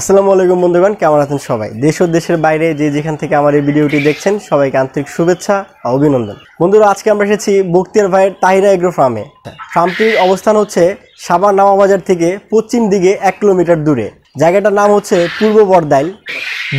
আসসালামু আলাইকুম বন্ধুগণ কেমন আছেন সবাই দেশ ও দেশের বাইরে যে যেখান থেকে আমার এই ভিডিওটি দেখছেন সবাইকে আন্তরিক শুভেচ্ছা অভিনন্দন বন্ধুরা আজকে আমরা এসেছি বক্তিয়ার ভাইয়ের তাহিরা এগ্রো ফার্মে ফার্মটির অবস্থান হচ্ছে সাবার নামাবাজার থেকে পশ্চিম দিকে এক কিলোমিটার দূরে জায়গাটার নাম হচ্ছে পূর্ব বর্দাইল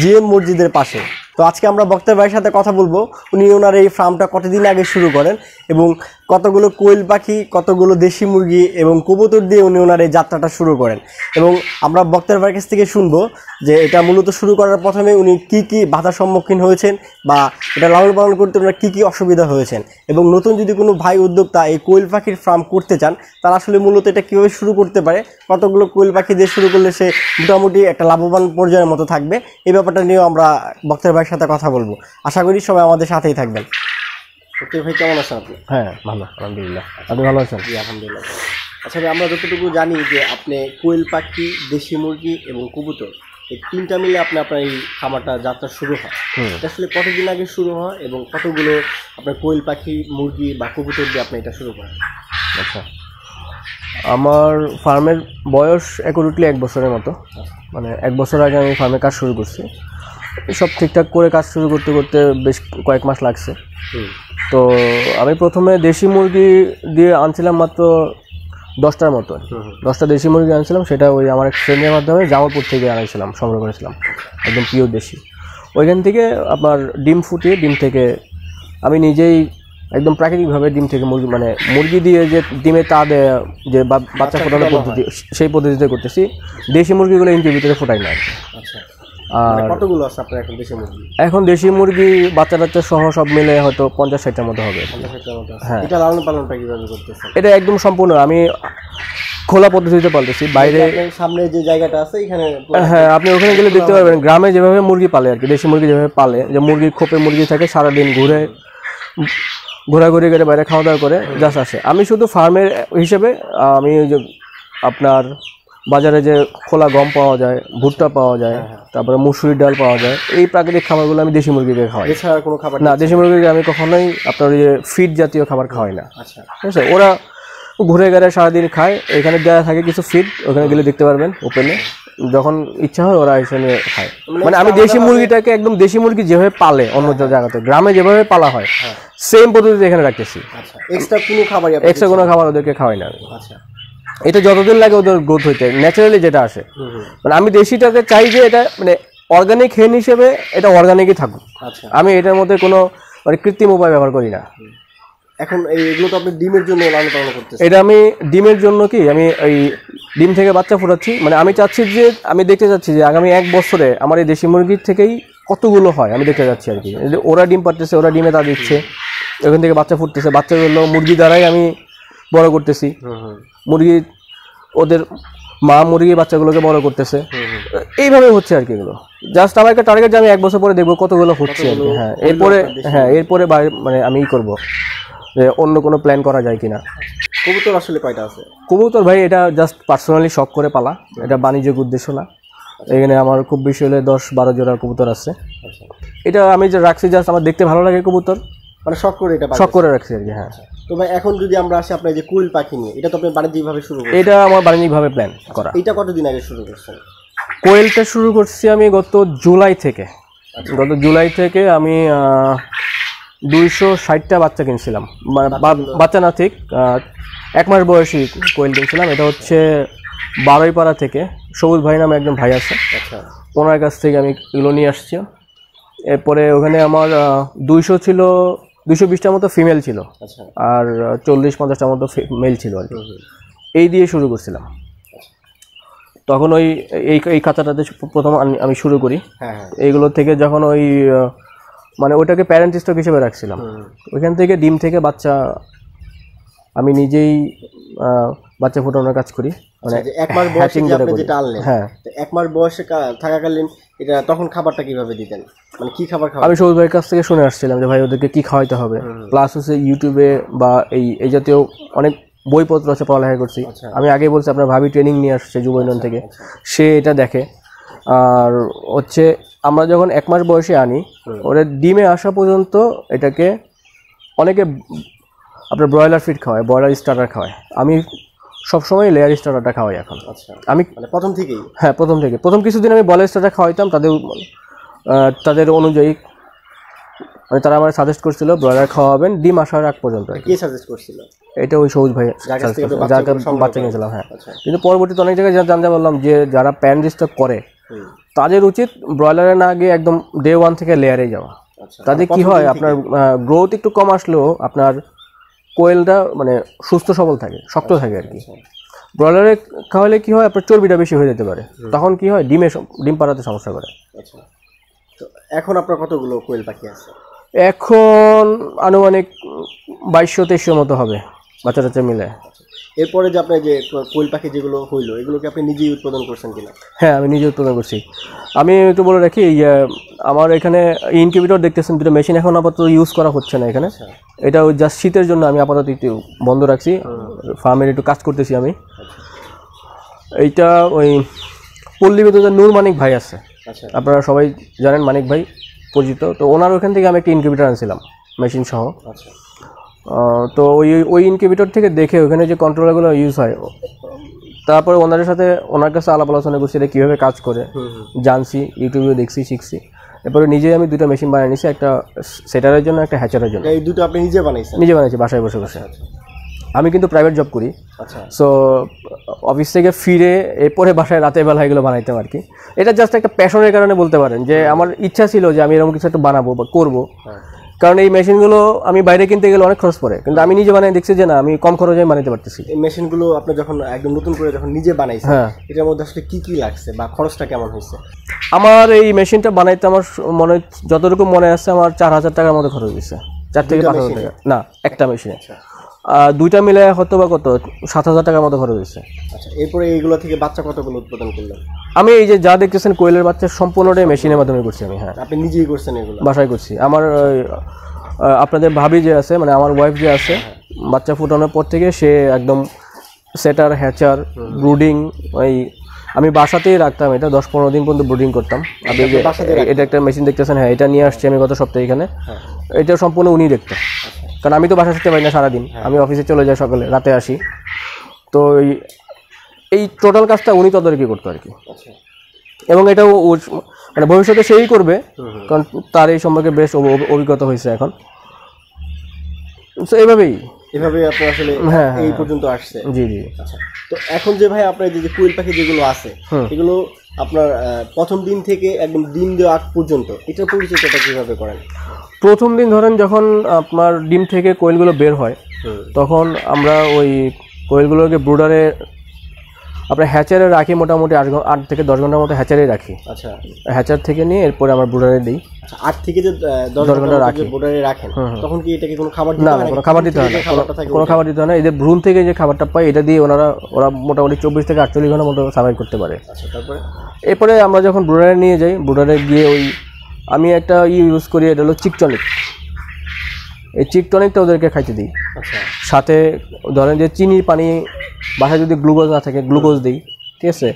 জিএম মসজিদের পাশে তো আজকে আমরা বক্তার ভাইয়ের সাথে কথা বলবো উনি ওনার এই ফার্মটা কতদিন আগে শুরু করেন এবং কতগুলো কোয়েল পাখি কতগুলো দেশি মুরগি এবং কবুতর দিয়ে উনি ওনার এই যাত্রাটা শুরু করেন এবং আমরা বক্তার ভাইয়ের কাছ থেকে শুনবো যে এটা মূলত শুরু করার প্রথমে উনি কি কি বাধার সম্মুখীন হয়েছেন বা এটা লালন পালন করতে ওনার কী কী অসুবিধা হয়েছেন এবং নতুন যদি কোনো ভাই উদ্যোক্তা এই কোয়েল পাখির ফার্ম করতে চান তারা আসলে মূলত এটা কীভাবে শুরু করতে পারে কতগুলো কোয়েল পাখি দিয়ে শুরু করলে সে মোটামুটি একটা লাভবান পর্যায়ের মতো থাকবে এই ব্যাপারটা নিয়েও আমরা বক্তার ভাইয়ের সাথে কথা বলবো আশা করি সবাই আমাদের সাথেই থাকবেন সত্যি ভাই কেমন আছেন আপনি হ্যাঁ ভালো আলহামদুলিল্লাহ আপনি ভালো আছেন জি আলহামদুলিল্লাহ আচ্ছা ভাই আমরা যতটুকু জানি যে আপনি কোয়েল পাখি দেশি মুরগি এবং কবুতর এই তিনটা মিলে আপনি আপনার এই খামারটা যাত্রা শুরু হয় এটা আসলে কতদিন আগে শুরু হয় এবং কতগুলো আপনার কোয়েল পাখি মুরগি বা কবুতর দিয়ে আপনি এটা শুরু করেন আচ্ছা আমার ফার্মের বয়স অ্যাকুরেটলি এক বছরের মতো মানে এক বছর আগে আমি ফার্মে কাজ শুরু করছি সব ঠিকঠাক করে কাজ শুরু করতে করতে বেশ কয়েক মাস লাগছে তো আমি প্রথমে দেশি মুরগি দিয়ে আনছিলাম মাত্র দশটার মতো দশটা দেশি মুরগি আনছিলাম সেটা ওই আমার এক ট্রেনের মাধ্যমে জামালপুর থেকে আনাইছিলাম সংগ্রহ করেছিলাম একদম পিওর দেশি ওইখান থেকে আপনার ডিম ফুটিয়ে ডিম থেকে আমি নিজেই একদম প্রাকৃতিকভাবে ডিম থেকে মুরগি মানে মুরগি দিয়ে যে ডিমে তা দেয় যে আচ্ছা, বাচ্চা ফোটানোর পদ্ধতি সেই পদ্ধতিতে করতেছি দেশি মুরগিগুলো ইঞ্চুর ভিতরে ফোটাই না আচ্ছা মানে আর কতগুলো আছে আপনার এখন দেশি মুরগি এখন দেশি মুরগি বাচ্চা টাচ্চা সহ সব মিলে হয়তো পঞ্চাশ ষাটের মতো হবে হ্যাঁ এটা লালন পালনটা কীভাবে করতেছে এটা একদম সম্পূর্ণ আমি খোলা পদ্ধতিতে পালতেছি বাইরে সামনে যে জায়গাটা আছে এখানে হ্যাঁ, হ্যাঁ আপনি ওখানে গেলে দেখতে পারবেন গ্রামে যেভাবে মুরগি পালে আর কি দেশি মুরগি যেভাবে পালে যে মুরগি খোপে মুরগি থাকে সারাদিন ঘুরে ঘোরাঘুরি করে বাইরে খাওয়া দাওয়া করে জাস্ট আসে আমি শুধু ফার্মের হিসেবে আমি ওই যে আপনার বাজারে যে খোলা গম পাওয়া যায় ভুট্টা পাওয়া যায় হ্যাঁ, হ্যাঁ। তারপরে মুসুরির ডাল পাওয়া যায় এই প্রাকৃতিক খাবারগুলো আমি দেশি মুরগিকে খাওয়াই এছাড়া কোনো খাবার না দেশি মুরগিকে আমি কখনোই আপনার ওই যে ফিড জাতীয় খাবার খাওয়াই না আচ্ছা ঠিক আছে ওরা ঘুরে গেলে সারাদিন খায় এখানে দেওয়া থাকে কিছু ফিড ওখানে গেলে দেখতে পারবেন ওপেনে যখন ইচ্ছা হয় ওরা এসে নিয়ে খায় মানে, মানে আমি দেশি মানে- মুরগিটাকে একদম দেশি মুরগি যেভাবে পালে অন্য হ্যাঁ, জায়গাতে গ্রামে যেভাবে পালা হয় সেম পদ্ধতিতে এখানে রাখতেছি এক্সট্রা আচ্ছা, কোনো খাবার এক্সট্রা কোনো খাবার ওদেরকে খাওয়াই না আচ্ছা এটা যতদিন লাগে ওদের গ্রোথ হইতে ন্যাচারালি যেটা আসে মানে আমি দেশিটাকে চাই যে এটা মানে অর্গানিক হেন হিসেবে এটা অর্গানিকই থাকুক আচ্ছা। আমি এটার মধ্যে কোনো মানে কৃত্রিম উপায় ব্যবহার করি না এখন এই এগুলো তো আপনি ডিমের জন্য লালন পালন করতে এটা আমি ডিমের জন্য কি আমি এই ডিম থেকে বাচ্চা ফোটাচ্ছি মানে আমি চাচ্ছি যে আমি দেখতে চাচ্ছি যে আগামী এক বছরে আমার এই দেশি মুরগির থেকেই কতগুলো হয় আমি দেখতে চাচ্ছি আর কি ওরা ডিম পাচ্ছে ওরা ডিমে তা দিচ্ছে ওখান থেকে বাচ্চা ফুটতেছে বাচ্চাগুলো মুরগি দ্বারাই আমি বড় করতেছি মুরগি ওদের মা মুরগি বাচ্চাগুলোকে বড় করতেছে এইভাবে হচ্ছে আর কি এগুলো জাস্ট আমার একটা টার্গেট যে আমি এক বছর পরে দেখবো কতগুলো হচ্ছে আর কি হ্যাঁ এরপরে হ্যাঁ এরপরে মানে আমি করব যে অন্য কোনো প্ল্যান করা যায় কিনা কবুতর আসলে কয়টা আছে কবুতর ভাই এটা জাস্ট পার্সোনালি শখ করে পালা এটা বাণিজ্যিক উদ্দেশ্য না আচ্ছা। এখানে আমার খুব বেশি হলে দশ বারো জোড়া কবুতর আছে আচ্ছা। এটা আমি যে রাখছি জাস্ট আমার দেখতে ভালো লাগে কবুতর মানে শখ করে এটা শখ করে রাখছি আর কি হ্যাঁ আচ্ছা। তো ভাই এখন যদি আমরা আসি আপনার যে কুল পাখি নিয়ে এটা তো আপনি বাণিজ্যিকভাবে শুরু করেন এটা আমার বাণিজ্যিকভাবে প্ল্যান করা এটা কতদিন আগে শুরু করছেন কোয়েলটা শুরু করছি আমি গত জুলাই থেকে আচ্ছা। গত জুলাই থেকে আমি দুইশো ষাটটা বাচ্চা কিনছিলাম মানে বাচ্চা না ঠিক এক মাস বয়সী কোয়েল কিনছিলাম এটা হচ্ছে বারোইপাড়া থেকে সবুজ ভাই নামে একজন ভাই আছে আচ্ছা। ওনার কাছ থেকে আমি এগুলো নিয়ে আসছি এরপরে ওখানে আমার দুইশো ছিল দুশো বিশটার মতো ফিমেল ছিল আচ্ছা। আর চল্লিশ পঞ্চাশটার মতো মেল ছিল আর এই দিয়ে শুরু করছিলাম তখন ওই এই এই খাঁচাটাতে প্রথম আমি শুরু করি হ্যাঁ, হ্যাঁ। এইগুলো থেকে যখন ওই মানে ওটাকে প্যারেন্ট স্টক হিসেবে রাখছিলাম ওইখান থেকে ডিম থেকে বাচ্চা আমি নিজেই বাচ্চা ফোটানোর কাজ করি মানে আচ্ছা, এক মাস বয়সে হ্যাঁ এক মাস বয়সে থাকাকালীন এটা তখন খাবারটা কিভাবে দিতেন মানে কি খাবার খাওয়া আমি সবুজ ভাইয়ের কাছ থেকে শুনে আসছিলাম যে ভাই ওদেরকে কি খাওয়াইতে হবে প্লাস হচ্ছে ইউটিউবে বা এই এই জাতীয় অনেক বইপত্র আছে পড়ালেখা করছি আচ্ছা। আমি আগে বলছি আপনার ভাবি ট্রেনিং নিয়ে আসছে যুব ইউনিয়ন আচ্ছা, থেকে আচ্ছা। সে এটা দেখে আর হচ্ছে আমরা যখন এক মাস বয়সে আনি ওরা ডিমে আসা পর্যন্ত এটাকে অনেকে আপনার ব্রয়লার ফিড খাওয়ায় ব্রয়লার স্টার্টার খাওয়ায় আমি সবসময় লেয়ার স্টার্টারটা খাওয়াই এখন আচ্ছা আমি মানে প্রথম থেকেই হ্যাঁ প্রথম থেকে প্রথম কিছুদিন আমি বলের স্টার্টার খাওয়াইতাম তাদের তাদের অনুযায়ী মানে তারা আমার সাজেস্ট করছিল ব্রয়লার খাওয়াবেন ডিম আসার আগ পর্যন্ত কি সাজেস্ট করছিল এটা ওই সবুজ ভাই যার বাচ্চা কিনেছিলাম হ্যাঁ আচ্ছা। কিন্তু পরবর্তীতে অনেক জায়গায় জানতে বললাম যে যারা প্যান ডিস্টার্ব করে তাদের উচিত ব্রয়লারে না গিয়ে একদম ডে ওয়ান থেকে লেয়ারে যাওয়া আচ্ছা। তাদের কি হয় আপনার গ্রোথ একটু কম আসলেও আপনার কোয়েলটা মানে সুস্থ সবল থাকে শক্ত থাকে আর কি ব্রয়লারে খাওয়ালে কি হয় আপনার চর্বিটা বেশি হয়ে যেতে পারে তখন কি হয় ডিমে ডিম পাড়াতে সমস্যা করে আচ্ছা। তো এখন আপনার কতগুলো কোয়েল পাখি আছে এখন আনুমানিক বাইশশো তেইশশো মতো হবে বাচ্চা টাচ্চা মিলে এরপরে যে আপনি যে কোয়েল পাখি যেগুলো হইলো এগুলোকে আপনি নিজেই উৎপাদন করছেন কিনা হ্যাঁ আমি নিজে উৎপাদন করছি আমি একটু বলে রাখি আমার এখানে ইনকিউবেটর দেখতেছেন দুটো মেশিন এখন আপাতত ইউজ করা হচ্ছে না এখানে আচ্ছা। এটা জাস্ট শীতের জন্য আমি আপাতত একটু বন্ধ রাখছি ফার্মের একটু কাজ করতেছি আমি আচ্ছা। এইটা ওই পল্লী বিদ্যুতের নূর মানিক ভাই আছে আচ্ছা। আপনারা সবাই জানেন মানিক ভাই পরিচিত তো ওনার ওখান থেকে আমি একটা ইনকিউবেটর আনছিলাম মেশিন সহ আচ্ছা তো ওই ওই ইনকিউবেটর থেকে দেখে ওখানে যে কন্ট্রোলারগুলো ইউজ হয় তারপরে ওনাদের সাথে ওনার কাছে আলাপ আলোচনা করছি এটা কীভাবে কাজ করে জানছি ইউটিউবে দেখছি শিখছি এরপরে নিজেই আমি দুটো মেশিন বানিয়ে নিয়েছি একটা সেটারের জন্য একটা হ্যাচারের জন্য এই দুটো আপনি নিজে বানাইছেন নিজে বানিয়েছি বাসায় বসে বসে আচ্ছা, আচ্ছা। আমি কিন্তু প্রাইভেট জব করি আচ্ছা সো অফিস থেকে ফিরে এরপরে বাসায় রাতের বেলা এগুলো বানাইতাম আর কি এটা জাস্ট একটা প্যাশনের কারণে বলতে পারেন যে আমার ইচ্ছা ছিল যে আমি এরকম কিছু একটা বানাবো বা করবো হ্যাঁ। কারণ এই মেশিনগুলো আমি বাইরে কিনতে গেলে অনেক খরচ পড়ে কিন্তু আমি নিজে বানিয়ে দেখছি যে না আমি কম খরচে বানাতে পারতেছি এই মেশিনগুলো আপনি যখন একদম নতুন করে যখন নিজে হ্যাঁ এটার মধ্যে আসলে কি কি লাগছে বা খরচটা কেমন হয়েছে আমার এই মেশিনটা বানাইতে আমার মনে যতটুকু মনে আছে আমার চার হাজার টাকার মতো খরচ হয়েছে চার থেকে পাঁচ হাজার টাকা না একটা মেশিনে আচ্ছা। দুইটা মিলে হয়তো বা কত সাত হাজার টাকার মতো খরচ হয়েছে আচ্ছা এরপরে এইগুলো থেকে বাচ্চা কতগুলো উৎপাদন করলেন আমি এই যে যা দেখতেছেন কোয়েলের বাচ্চা সম্পূর্ণটাই মেশিনের মাধ্যমে করছি আমি হ্যাঁ আপনি নিজেই করছেন এগুলো বাসায় করছি আমার আপনাদের ভাবি যে আছে মানে আমার ওয়াইফ যে আছে হ্যাঁ, হ্যাঁ। বাচ্চা ফুটানোর পর থেকে সে একদম সেটার হ্যাচার ব্রুডিং ওই আমি বাসাতেই রাখতাম এটা দশ পনেরো দিন পর্যন্ত ব্রুডিং করতাম আপনি এটা একটা মেশিন দেখতেছেন হ্যাঁ এটা নিয়ে আসছি আমি গত সপ্তাহে এখানে হ্যাঁ। এটা সম্পূর্ণ উনি দেখতাম আচ্ছা। কারণ আমি তো বাসা থাকতে পারি না সারাদিন হ্যাঁ। আমি অফিসে চলে যাই সকালে রাতে আসি তো এই টোটাল কাজটা উনি তদারকি করতো আর কি আচ্ছা। এবং এটাও মানে ভবিষ্যতে সেই করবে কারণ তার এই সম্পর্কে বেশ অভিজ্ঞতা হয়েছে এখন তো এভাবেই এভাবে আপনি আসলে হ্যাঁ, হ্যাঁ, এই পর্যন্ত আসছে জি জি আচ্ছা তো এখন যে ভাই আপনার যে কুইল পাখি যেগুলো আছে এগুলো আপনার প্রথম দিন থেকে একদম ডিম দেওয়া আগ পর্যন্ত এটার পরিচর্যাটা কীভাবে করেন প্রথম দিন ধরেন যখন আপনার ডিম থেকে কোয়েলগুলো বের হয় তখন আমরা ওই কোয়েলগুলোকে ব্রুডারে আমরা হ্যাচারে রাখি মোটামুটি আট আট থেকে দশ ঘন্টার মতো হ্যাচারে রাখি আচ্ছা হ্যাচার থেকে নিয়ে এরপরে আমরা ব্রুডারে দিই আচ্ছা, আট থেকে যে দশ ঘন্টা রাখি ব্রুডারে রাখেন তখন কি এটাকে কোনো খাবার না কোনো খাবার দিতে হয় না কোনো খাবার দিতে হয় না এদের ভ্রূণ থেকে যে খাবারটা পাই এটা দিয়ে ওনারা ওরা মোটামুটি চব্বিশ থেকে আটচল্লিশ ঘন্টার মতো সার্ভাইভ করতে পারে আচ্ছা, তারপরে এরপরে আমরা যখন ব্রুডারে নিয়ে যাই ব্রুডারে গিয়ে ওই আমি একটা ইউজ করি এটা হলো চিকটনিক এই চিকটনিকটা ওদেরকে খাইতে দিই আচ্ছা। সাথে ধরেন যে চিনির পানি বাসায় যদি গ্লুকোজ না থাকে গ্লুকোজ দিই ঠিক আছে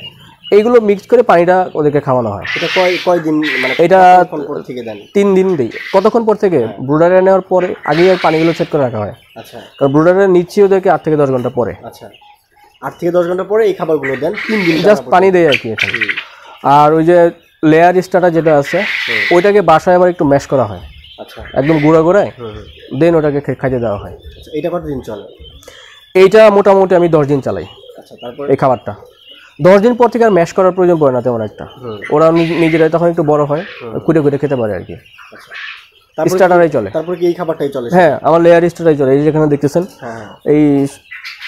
এইগুলো মিক্স করে পানিটা ওদেরকে খাওয়ানো হয় এটা কয় কয়দিন দিন মানে এটা পর থেকে দেন তিন দিন দিই কতক্ষণ পর থেকে হ্যাঁ। ব্রুডারে নেওয়ার পরে আগেই পানিগুলো সেট করে রাখা হয় আচ্ছা কারণ ব্রুডারে নিচ্ছি ওদেরকে আট থেকে দশ ঘন্টা পরে আচ্ছা আট থেকে দশ ঘন্টা পরে এই খাবারগুলো দেন তিন দিন জাস্ট পানি দেয় আর কি এখানে আর ওই যে লেয়ার স্টাটা যেটা আছে ওইটাকে বাসায় আবার একটু ম্যাশ করা হয় আচ্ছা একদম গুঁড়া গুঁড়ায় দেন ওটাকে খাইতে দেওয়া হয় আচ্ছা, এটা কতদিন চলে এইটা মোটামুটি আমি দশ দিন চালাই আচ্ছা, এই খাবারটা দশ দিন পর থেকে আর ম্যাশ করার প্রয়োজন পড়ে না তেমন একটা ওরা নিজেরাই তখন একটু বড় হয় কুড়ে কুটে খেতে পারে আর কি স্টার্টারাই আচ্ছা। চলে তারপরে কি এই খাবারটাই চলে হ্যাঁ আমার লেয়ার স্টার্টারাই চলে এই যেখানে দেখতেছেন হ্যাঁ, হ্যাঁ। এই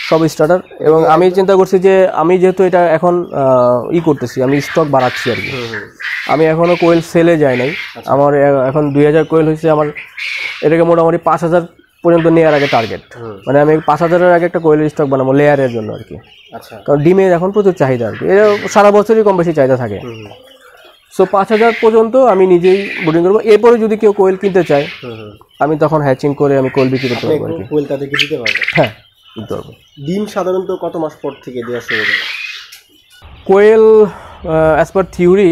সব স্টার্টার এবং আমি চিন্তা করছি যে আমি যেহেতু এটা এখন ই করতেছি আমি স্টক বাড়াচ্ছি আর কি আমি এখনও কোয়েল সেলে যাই নাই আচ্ছা। আমার এখন দুই হাজার কোয়েল হয়েছে আমার এটাকে মোটামুটি পাঁচ হাজার পর্যন্ত নেওয়ার আগে টার্গেট মানে আমি পাঁচ হাজারের আগে একটা কোয়েলের স্টক বানাবো লেয়ারের জন্য আর কি আচ্ছা কারণ ডিমের এখন প্রচুর চাহিদা আর কি এটা সারা বছরই কম বেশি চাহিদা থাকে সো পাঁচ হাজার পর্যন্ত আমি নিজেই বোর্ডিং করবো এরপরে যদি কেউ কোয়েল কিনতে চায় আমি তখন হ্যাচিং করে আমি কোয়েল বিক্রি করতে পারবো কোয়েল তাদেরকে দিতে পারবো হ্যাঁ পারবো ডিম সাধারণত কত মাস পর থেকে দেওয়া শুরু কোয়েল অ্যাজ পার থিওরি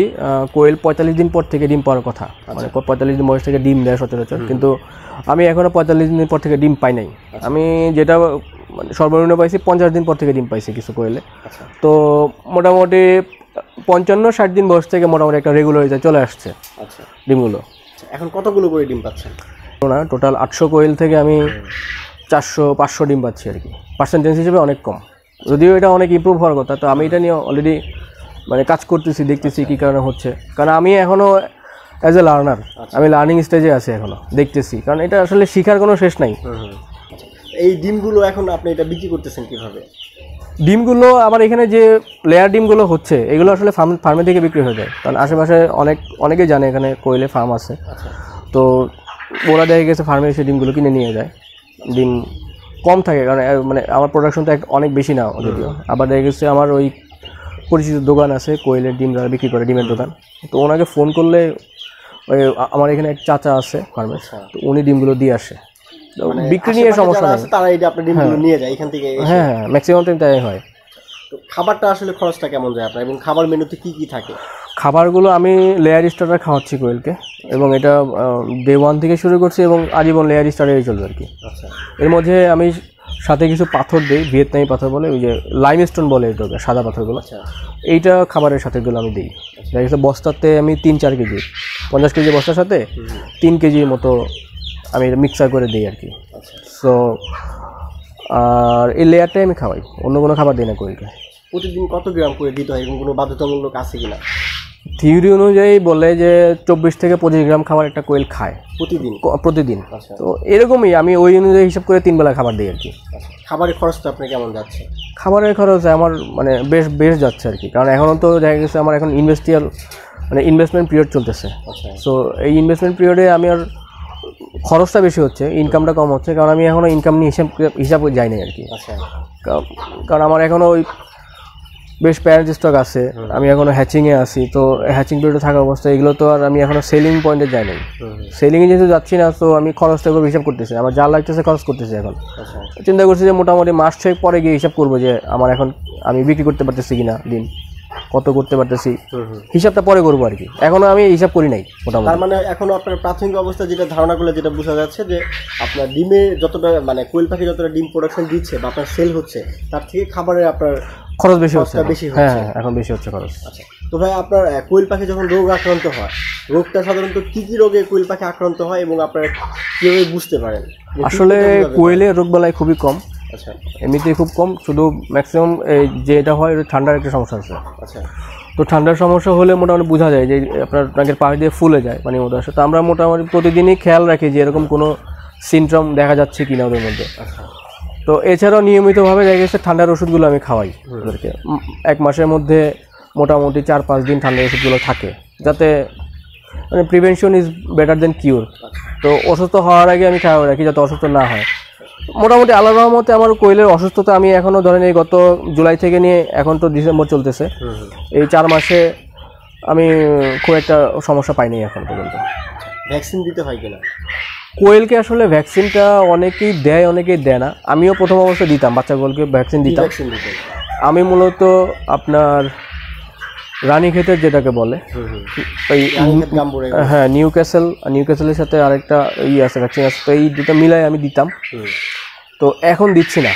কোয়েল পঁয়তাল্লিশ দিন পর থেকে ডিম পাওয়ার কথা মানে আচ্ছা। পঁয়তাল্লিশ দিন বয়স থেকে ডিম দেয় সচরাচর কিন্তু আমি এখনও পঁয়তাল্লিশ দিন পর থেকে ডিম পাই নাই আচ্ছা। আমি যেটা মানে সর্বনিম্ন পাইছি পঞ্চাশ দিন পর থেকে ডিম পাইছি কিছু করলে আচ্ছা। তো মোটামুটি পঞ্চান্ন ষাট দিন বয়স থেকে মোটামুটি একটা রেগুলারিজা চলে আসছে আচ্ছা ডিমগুলো আচ্ছা, এখন কতগুলো করে ডিম পাচ্ছেন না টোটাল আটশো কোয়েল থেকে আমি চারশো পাঁচশো ডিম পাচ্ছি আর কি পার্সেন্টেজ হিসেবে অনেক কম যদিও এটা অনেক ইম্প্রুভ হওয়ার কথা তো আমি এটা নিয়ে অলরেডি মানে কাজ করতেছি দেখতেছি কী কারণে হচ্ছে কারণ আমি এখনও অ্যাজ আচ্ছা। এ লার্নার আমি লার্নিং স্টেজে আছি এখনো দেখতেছি কারণ এটা আসলে শিখার কোনো শেষ নাই এই ডিমগুলো এখন আপনি এটা বিক্রি করতেছেন কিভাবে ডিমগুলো আমার এখানে যে লেয়ার ডিমগুলো হচ্ছে এগুলো আসলে ফার্ম ফার্মে থেকে বিক্রি হয়ে যায় কারণ আশেপাশে অনেক অনেকেই জানে এখানে কোয়েলে ফার্ম আছে আচ্ছা। তো ওরা দেখে গেছে ফার্মে এসে ডিমগুলো কিনে নিয়ে যায় ডিম কম থাকে কারণ মানে আমার প্রোডাকশন তো অনেক বেশি না যদিও আবার দেখে গেছে আমার ওই পরিচিত দোকান আছে কোয়েলের ডিম বিক্রি করে ডিমের দোকান তো ওনাকে ফোন করলে ওই মানে আমার এখানে এক চাচা আছে ফার্মে আচ্ছা। তো উনি ডিমগুলো দিয়ে আসে মানে বিক্রি নিয়ে সমস্যা আছে তারা এই আপনি ডিমগুলো হ্যাঁ। নিয়ে যায় এখান থেকে হ্যাঁ হ্যাঁ ম্যাক্সিমাম টাইম তাই হয় খাবারটা আসলে খরচটা কেমন যায় আপনার এবং খাবার মেনুতে কী কী থাকে খাবারগুলো আমি লেয়ার স্টার্টার খাওয়াচ্ছি কোয়েলকে এবং এটা ডে ওয়ান থেকে শুরু করছি এবং আজীবন লেয়ার স্টারে চলবে আর কি আচ্ছা। এর মধ্যে আমি সাথে কিছু পাথর দিই ভিয়েতনামি পাথর বলে ওই যে লাইম স্টোন বলে এটাকে সাদা পাথরগুলো আচ্ছা। এইটা খাবারের সাথে এগুলো আমি দিই দেখা গেছে বস্তাতে আমি তিন চার কেজি পঞ্চাশ কেজি বস্তার সাথে তিন কেজির মতো আমি এটা মিক্সার করে দিই আর কি সো আচ্ছা। আর এই লেয়ারটাই আমি খাওয়াই অন্য কোনো খাবার দিই না কোয়েলকে প্রতিদিন কত গ্রাম করে দিতে হয় এরকম কোনো বাধ্যতামূলক আছে কিনা থিওরি অনুযায়ী বলে যে চব্বিশ থেকে পঁচিশ গ্রাম খাবার একটা কোয়েল খায় প্রতিদিন প্রতিদিন আচ্ছা। তো এরকমই আমি ওই অনুযায়ী হিসাব করে তিনবেলা খাবার দিই আর কি আচ্ছা। খাবারের খরচটা আপনি কেমন যাচ্ছে খাবারের খরচ আমার মানে বেশ বেশ যাচ্ছে আর কি কারণ এখনও তো দেখা গেছে আমার এখন ইনভেস্টিয়াল মানে ইনভেস্টমেন্ট পিরিয়ড চলতেছে সো আচ্ছা। এই ইনভেস্টমেন্ট পিরিয়ডে আমি আর খরচটা বেশি হচ্ছে ইনকামটা কম হচ্ছে কারণ আমি এখনও ইনকাম নিয়ে হিসাব হিসাব যাই নাই আর কি কারণ আমার এখনও ওই বেশ প্যারেন্ট স্টক আছে আমি এখনো হ্যাচিংয়ে আছি তো হ্যাচিং পিরিয়ডে থাকা অবস্থায় এগুলো তো আর আমি এখনো সেলিং পয়েন্টে যাই নাই সেলিংয়ে যেহেতু যাচ্ছি না তো আমি খরচটা এগুলো হিসাব করতেছি আমার যা লাগতেছে খরচ করতেছি এখন আচ্ছা। চিন্তা করছি যে মোটামুটি মাস ছয়েক পরে গিয়ে হিসাব করবো যে আমার এখন আমি বিক্রি করতে পারতেছি কিনা দিন কত করতে পারতেছি হিসাবটা পরে করবো আর কি এখনো আমি হিসাব করি নাই মোটামুটি তার মানে এখনো আপনার প্রাথমিক অবস্থা যেটা ধারণা করলে যেটা বোঝা যাচ্ছে যে আপনার ডিমে যতটা মানে কোয়েল পাখি যতটা ডিম প্রোডাকশন দিচ্ছে বা আপনার সেল হচ্ছে তার থেকে খাবারের আপনার খরচ বেশি হচ্ছে বেশি হ্যাঁ এখন বেশি হচ্ছে খরচ আচ্ছা তো ভাই আপনার কোয়েল পাখি যখন রোগ আক্রান্ত হয় রোগটা সাধারণত কি কি রোগে কোয়েল পাখি আক্রান্ত হয় এবং আপনারা কীভাবে বুঝতে পারেন আসলে কোয়েলের রোগ বালাই খুবই কম আচ্ছা এমনিতে খুব কম শুধু ম্যাক্সিমাম এই যে এটা হয় ঠান্ডার একটা সমস্যা আছে আচ্ছা তো ঠান্ডার সমস্যা হলে মোটামুটি বোঝা যায় যে আপনার নাকের পাশ দিয়ে ফুলে যায় পানির মানে মতো আসে তো আমরা মোটামুটি প্রতিদিনই খেয়াল রাখি যে এরকম কোনো সিনড্রম দেখা যাচ্ছে কি না ওদের মধ্যে আচ্ছা তো এছাড়াও নিয়মিতভাবে দেখা গেছে ঠান্ডার ওষুধগুলো আমি খাওয়াই ওদেরকে এক মাসের মধ্যে মোটামুটি চার পাঁচ দিন ঠান্ডার ওষুধগুলো থাকে যাতে মানে prevention is better than cure তো অসুস্থ হওয়ার আগে আমি খেয়াল রাখি যাতে অসুস্থ না হয় মোটামুটি আল্লাহ রহমতে আমার কোয়েলের অসুস্থতা আমি এখনও ধরেন এই গত জুলাই থেকে নিয়ে এখন তো ডিসেম্বর চলতেছে এই চার মাসে আমি খুব একটা সমস্যা পাইনি এখন পর্যন্ত ভ্যাকসিন দিতে হয় কিনা কোয়েলকে আসলে ভ্যাকসিনটা অনেকেই দেয় অনেকেই দেয় না আমিও প্রথম অবস্থা দিতাম বাচ্চা কোয়েলকে ভ্যাকসিন দিতাম আমি মূলত আপনার রানী ক্ষেতের যেটাকে বলে হ্যাঁ নিউ ক্যাসেল নিউ ক্যাসেলের সাথে আরেকটা ই আছে ভ্যাকসিন আছে তো এই দুটো মিলাই আমি দিতাম তো এখন দিচ্ছি না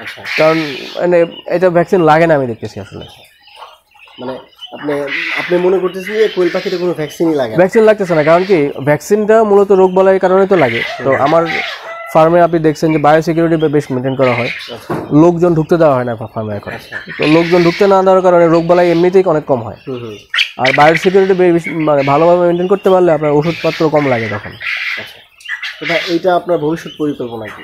আচ্ছা। কারণ মানে এটা ভ্যাকসিন লাগে না আমি দেখতেছি আসলে মানে আপনি আপনি মনে করতেছেন যে কোয়েল পাখিতে কোনো ভ্যাকসিনই লাগে ভ্যাকসিন লাগতেছে না কারণ কি ভ্যাকসিনটা মূলত রোগ বলার কারণে তো লাগে তো হ্যাঁ। আমার ফার্মে আপনি দেখছেন যে বায়ো সিকিউরিটি বেশ মেনটেন করা হয় আচ্ছা। লোকজন ঢুকতে দেওয়া হয় না ফার্মে এখন আচ্ছা। তো লোকজন ঢুকতে না দেওয়ার কারণে রোগ বালাই এমনিতেই অনেক কম হয় আর বায়ো সিকিউরিটি মানে ভালোভাবে মেনটেন করতে পারলে আপনার ওষুধপত্র কম লাগে তখন এটা আচ্ছা। এইটা আপনার ভবিষ্যৎ পরিকল্পনা কি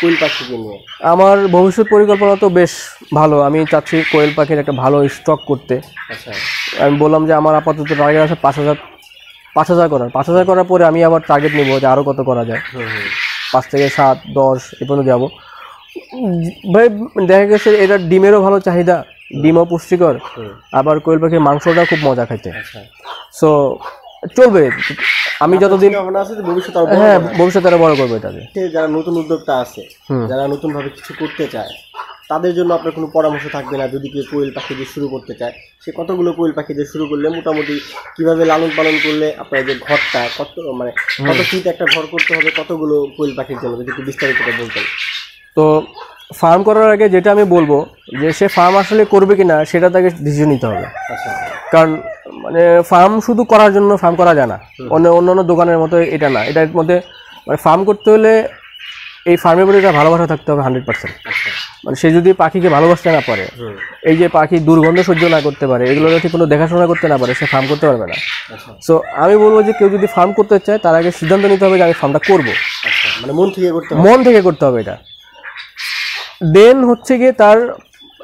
কোয়েল পাখিকে নিয়ে আমার ভবিষ্যৎ পরিকল্পনা তো বেশ ভালো আমি চাচ্ছি কোয়েল পাখির একটা ভালো স্টক করতে আচ্ছা আমি বললাম যে আমার আপাতত টার্গেট আছে পাঁচ হাজার পাঁচ হাজার করার পাঁচ হাজার করার পরে আমি আবার টার্গেট নেবো যে আরও কত করা যায় পাঁচ থেকে সাত দশ এ পর্যন্ত যাবো ভাই দেখা গেছে এটা ডিমেরও ভালো চাহিদা ডিমও পুষ্টিকর আবার কোয়েল পাখির মাংসটা খুব মজা খাইতে সো আচ্ছা। চলবে আমি যতদিন ভবিষ্যতে হ্যাঁ ভবিষ্যতে আরো বড় হ্যাঁ, করবো এটাকে যারা নতুন উদ্যোক্তা আছে যারা নতুন ভাবে কিছু করতে চায় তাদের জন্য আপনার কোনো পরামর্শ থাকবে না যদি কেউ কোয়েল পাখি দিয়ে শুরু করতে চায় সে কতগুলো কোয়েল পাখি দিয়ে শুরু করলে মোটামুটি কিভাবে লালন পালন করলে আপনার যে ঘরটা কত মানে কত শীত একটা ঘর করতে হবে কতগুলো কোয়েল পাখির জন্য যদি একটু বিস্তারিত বলতেন তো ফার্ম করার আগে যেটা আমি বলবো যে সে ফার্ম আসলে করবে কি না সেটা তাকে ডিসিশন নিতে হবে আচ্ছা। কারণ মানে ফার্ম শুধু করার জন্য ফার্ম করা যায় না অন্য অন্য দোকানের মতো এটা না এটার মধ্যে মানে ফার্ম করতে হলে এই ফার্মের প্রতি একটা ভালোবাসা থাকতে হবে হান্ড্রেড পার্সেন্ট মানে সে যদি পাখিকে ভালোবাসতে না পারে এই যে পাখি দুর্গন্ধ সহ্য না করতে পারে এগুলো যদি কোনো দেখাশোনা করতে না পারে সে ফার্ম করতে পারবে না সো আচ্ছা। আমি বলবো যে কেউ যদি ফার্ম করতে চায় তার আগে সিদ্ধান্ত নিতে হবে যে আমি ফার্মটা করবো আচ্ছা, মানে মন থেকে করতে মন থেকে করতে হবে এটা দেন হচ্ছে গিয়ে তার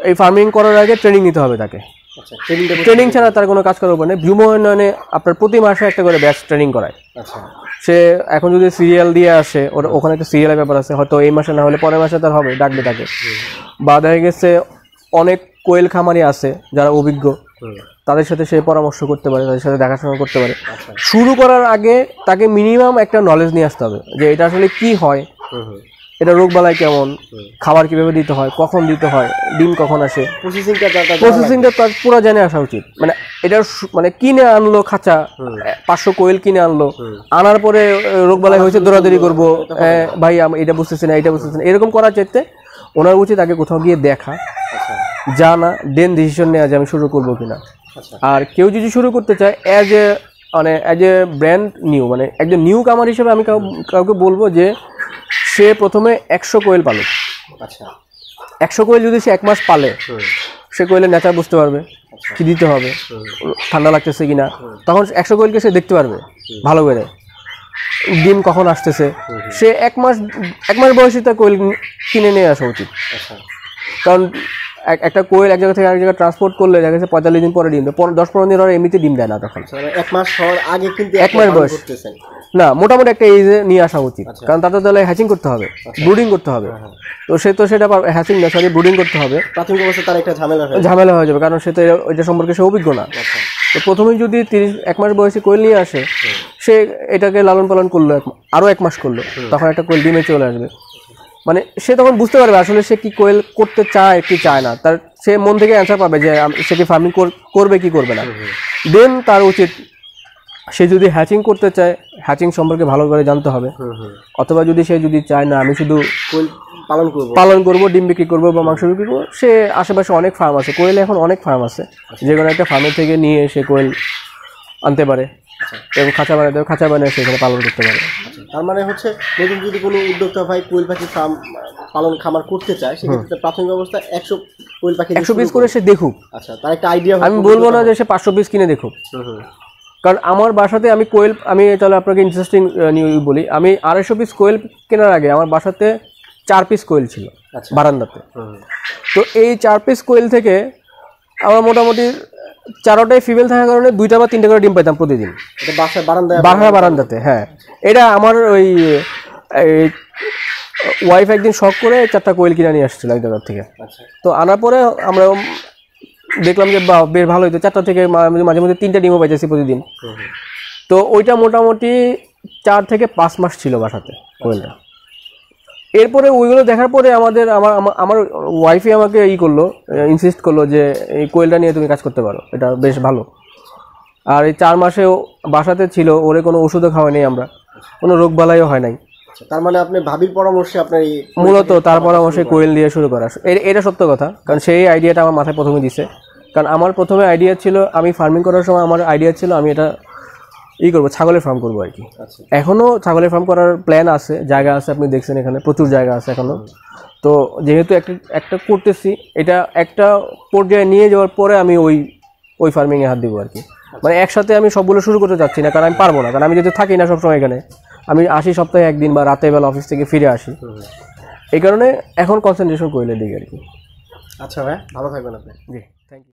এই ফার্মিং করার আগে ট্রেনিং নিতে হবে তাকে আচ্ছা, ট্রেনিং ছাড়া তার কোনো কাজ করার উপর নেই ভ্রুম উন্নয়নে আপনার প্রতি মাসে একটা করে ব্যাচ ট্রেনিং করায় আচ্ছা। সে এখন যদি সিরিয়াল দিয়ে আসে ওর ওখানে একটা সিরিয়ালের ব্যাপার আছে হয়তো এই মাসে না হলে পরের মাসে তার হবে ডাকবে তাকে বা দেখা গেছে অনেক কোয়েল খামারি আছে যারা অভিজ্ঞ তাদের সাথে সে পরামর্শ করতে পারে তাদের সাথে দেখাশোনা করতে পারে আচ্ছা। শুরু করার আগে তাকে মিনিমাম একটা নলেজ নিয়ে আসতে হবে যে এটা আসলে কি হয় এটা রোগ বালাই কেমন খাবার কিভাবে দিতে হয় কখন দিতে হয় ডিম কখন আসে প্রসেসিংটা তার পুরো জেনে আসা উচিত মানে এটা মানে কিনে আনলো খাঁচা পাঁচশো কোয়েল কিনে আনলো আনার পরে রোগ বালাই হয়েছে দৌড়াদৌড়ি করবো ভাই এটা বুঝতেছি না এটা বুঝতেছি না এরকম করার চাইতে ওনার উচিত আগে কোথাও গিয়ে দেখা আচ্ছা। যা না দেন ডিসিশন নেওয়া যে আমি শুরু করবো কিনা আচ্ছা। আর কেউ যদি শুরু করতে চায় অ্যাজ এ মানে অ্যাজ এ ব্র্যান্ড নিউ মানে একজন নিউ কামার হিসেবে আমি কাউকে বলবো যে সে প্রথমে একশো কোয়েল পালে আচ্ছা একশো কোয়েল যদি সে এক মাস পালে সে কোয়েলের নেচার বুঝতে পারবে আচ্ছা। কি দিতে হবে ঠান্ডা লাগতেছে কি না তখন একশো কোয়েলকে সে দেখতে পারবে ভালো করে ডিম কখন আসতেছে সে এক মাস এক মাস বয়সে তার কোয়েল কিনে নিয়ে আসা উচিত আচ্ছা। কারণ একটা কোয়েল এক জায়গা থেকে এক জায়গায় ট্রান্সপোর্ট করলে দেখা যাচ্ছে পঁয়তাল্লিশ দিন পরে ডিম দেয় দশ পনেরো দিন আর এমনিতে ডিম দেয় না তখন আচ্ছা, এক মাস হওয়ার আগে কিন্তু এক মাস বয়স না মোটামুটি একটা এজে নিয়ে আসা উচিত আচ্ছা। কারণ তাদের তাহলে হ্যাচিং করতে হবে ব্রুডিং আচ্ছা। করতে হবে হ্যাঁ, হ্যাঁ। তো সে তো সেটা হ্যাচিং না সরি ব্রুডিং করতে হবে প্রাথমিক অবস্থা তার একটা ঝামেলা ঝামেলা হয়ে যাবে কারণ সে তো এটা সম্পর্কে সে অভিজ্ঞ না তো প্রথমে যদি তিরিশ এক মাস বয়সে কোয়েল নিয়ে আসে সে এটাকে লালন পালন করলো আরও এক মাস করলো তখন একটা কোয়েল ডিমে চলে আসবে মানে সে তখন বুঝতে পারবে আসলে সে কি কোয়েল করতে চায় কি চায় না তার সে মন থেকে অ্যান্সার পাবে যে সে কি ফার্মিং করবে কি করবে না দেন তার উচিত সে যদি হ্যাচিং করতে চায় হ্যাচিং সম্পর্কে ভালো করে জানতে হবে অথবা যদি সে যদি চায় না আমি শুধু পালন করবো পালন করব ডিম বিক্রি করবো বা মাংস বিক্রি করবো সে আশেপাশে অনেক ফার্ম আছে কোয়েল এখন অনেক ফার্ম আছে আচ্ছা। যে কোনো একটা ফার্মের থেকে নিয়ে সে কোয়েল আনতে পারে এবং খাঁচা বানায় দেবে খাঁচা বানিয়ে সেখানে পালন করতে পারে তার মানে হচ্ছে নতুন যদি কোনো উদ্যোক্তা ভাই কোয়েল পাখি ফার্ম পালন খামার করতে চায় সেক্ষেত্রে প্রাথমিক অবস্থা একশো কোয়েল পাখি একশো পিস করে সে দেখুক আচ্ছা তার একটা আইডিয়া আমি বলবো না যে সে পাঁচশো পিস কিনে দেখুক কারণ আমার বাসাতে আমি কোয়েল আমি তাহলে আপনাকে ইন্টারেস্টিং নিউজ বলি আমি আড়াইশো পিস কোয়েল কেনার আগে আমার বাসাতে চার পিস কোয়েল ছিল আচ্ছা। বারান্দাতে তো এই চার পিস কোয়েল থেকে আমার মোটামুটি চারোটায় ফিমেল থাকার কারণে দুইটা বা তিনটা করে ডিম পাইতাম প্রতিদিন বাসায় বারান্দাতে হ্যাঁ এটা আমার ওই ওয়াইফ একদিন শখ করে চারটা কোয়েল কিনে নিয়ে আসছিল এক থেকে আচ্ছা। তো আনার পরে আমরা দেখলাম যে বা বেশ ভালো হইতো চারটা থেকে মাঝে মধ্যে তিনটা ডিমও পাইতেছি প্রতিদিন তো ওইটা মোটামুটি চার থেকে পাঁচ মাস ছিল বাসাতে আচ্ছা। কোয়েলটা এরপরে ওইগুলো দেখার পরে আমাদের আমার আমার ওয়াইফই আমাকে ই করলো ইনসিস্ট করলো যে এই কোয়েলটা নিয়ে তুমি কাজ করতে পারো এটা বেশ ভালো আর এই চার মাসেও বাসাতে ছিল ওরে কোনো ওষুধও খাওয়া নেই আমরা কোনো রোগ বালাইও হয় নাই আচ্ছা, তার মানে আপনি ভাবির পরামর্শে আপনার মূলত তার পরামর্শে কোয়েল দিয়ে শুরু করা এটা সত্য কথা কারণ সেই আইডিয়াটা আমার মাথায় প্রথমে দিছে কারণ আমার প্রথমে আইডিয়া ছিল আমি ফার্মিং করার সময় আমার আইডিয়া ছিল আমি এটা ই করবো ছাগলের ফার্ম করবো আর কি আচ্ছা। এখনও ছাগলের ফার্ম করার প্ল্যান আছে জায়গা আছে আপনি দেখছেন এখানে প্রচুর জায়গা আছে এখনও তো যেহেতু একটা একটা করতেছি এটা একটা পর্যায়ে নিয়ে যাওয়ার পরে আমি ওই ওই ফার্মিংয়ে হাত দেবো আর কি আচ্ছা। মানে একসাথে আমি সবগুলো শুরু করতে চাচ্ছি না কারণ আমি পারবো না কারণ আমি যদি থাকি না সবসময় এখানে আমি আসি সপ্তাহে একদিন বা রাতের বেলা অফিস থেকে ফিরে আসি এই কারণে এখন কনসেন্ট্রেশন করলে দিকে আর কি আচ্ছা ভাই ভালো থাকবেন আপনি জি থ্যাংক ইউ